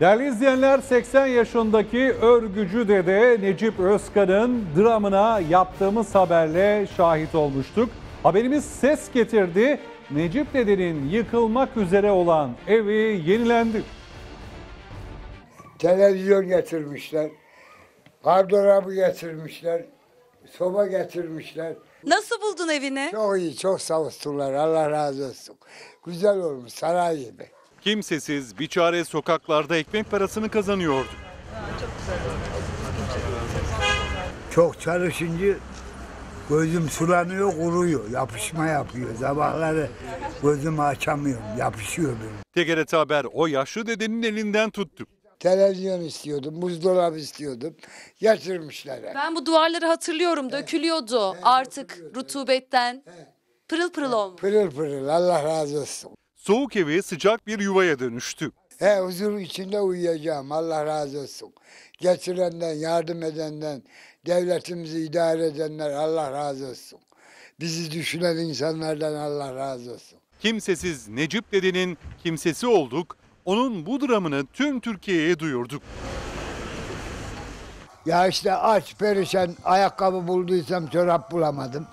Değerli izleyenler 80 yaşındaki örgücü dede Necip Özkan'ın dramına yaptığımız haberle şahit olmuştuk. Haberimiz ses getirdi. Necip dedenin yıkılmak üzere olan evi yenilendi. Televizyon getirmişler. Gardırobu getirmişler. Soba getirmişler. Nasıl buldun evini? Çok iyi, çok sağ olsunlar. Allah razı olsun. Güzel olmuş, saray gibi. Kimsesiz, biçare sokaklarda ekmek parasını kazanıyordu. Çok çalışınca gözüm sulanıyor, kuruyor. Yapışma yapıyor. Sabahları gözümü açamıyorum. Yapışıyor benim. TGRT Haber o yaşlı dedenin elinden tuttu. Televizyon istiyordum, buzdolabı istiyordum. Yatırmışlar. Ben bu duvarları hatırlıyorum. Dökülüyordu artık rutubetten. Pırıl pırıl olmuş. Pırıl pırıl. Allah razı olsun soğuk eve sıcak bir yuvaya dönüştü. He, huzur içinde uyuyacağım. Allah razı olsun. Geçirenden, yardım edenden, devletimizi idare edenler Allah razı olsun. Bizi düşünen insanlardan Allah razı olsun. Kimsesiz Necip dedenin kimsesi olduk. Onun bu dramını tüm Türkiye'ye duyurduk. Ya işte aç, perişan, ayakkabı bulduysam çorap bulamadım.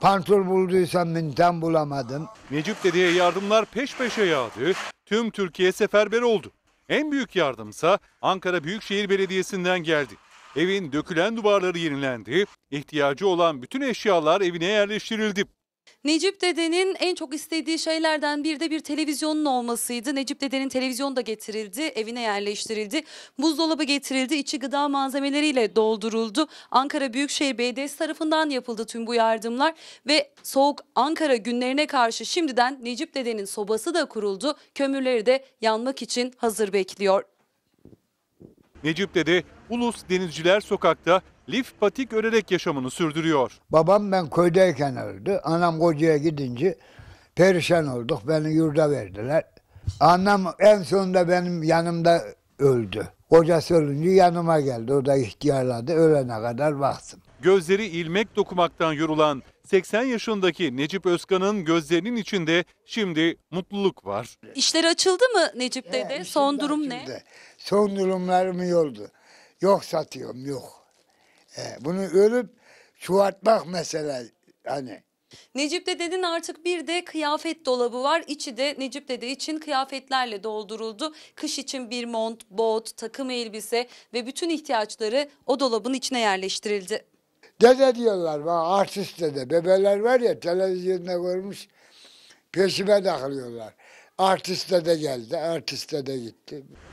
Pantol bulduysam minten bulamadım. Necip Dede'ye yardımlar peş peşe yağdı. Tüm Türkiye seferber oldu. En büyük yardımsa Ankara Büyükşehir Belediyesi'nden geldi. Evin dökülen duvarları yenilendi. İhtiyacı olan bütün eşyalar evine yerleştirildi. Necip Dede'nin en çok istediği şeylerden bir de bir televizyonun olmasıydı. Necip Dede'nin televizyonu da getirildi, evine yerleştirildi. Buzdolabı getirildi, içi gıda malzemeleriyle dolduruldu. Ankara Büyükşehir Belediyesi tarafından yapıldı tüm bu yardımlar ve soğuk Ankara günlerine karşı şimdiden Necip Dede'nin sobası da kuruldu. Kömürleri de yanmak için hazır bekliyor. Necip Dede Ulus Denizciler Sokak'ta lif patik örerek yaşamını sürdürüyor. Babam ben köydeyken öldü. Anam kocaya gidince perişan olduk. Beni yurda verdiler. Annem en sonunda benim yanımda öldü. Kocası ölünce yanıma geldi. O da ihtiyarladı. Ölene kadar baktım. Gözleri ilmek dokumaktan yorulan 80 yaşındaki Necip Özkan'ın gözlerinin içinde şimdi mutluluk var. İşler açıldı mı Necip dede? Şey Son durum ne? Son durumlarım iyi oldu. Yok satıyorum yok. E, bunu örüp çoğaltmak mesela hani. Necip de dedin artık bir de kıyafet dolabı var. İçi de Necip dede için kıyafetlerle dolduruldu. Kış için bir mont, bot, takım elbise ve bütün ihtiyaçları o dolabın içine yerleştirildi. Dede diyorlar bak artist dede. Bebeler var ya televizyonda görmüş peşime takılıyorlar. Artist dede geldi, artist dede gitti.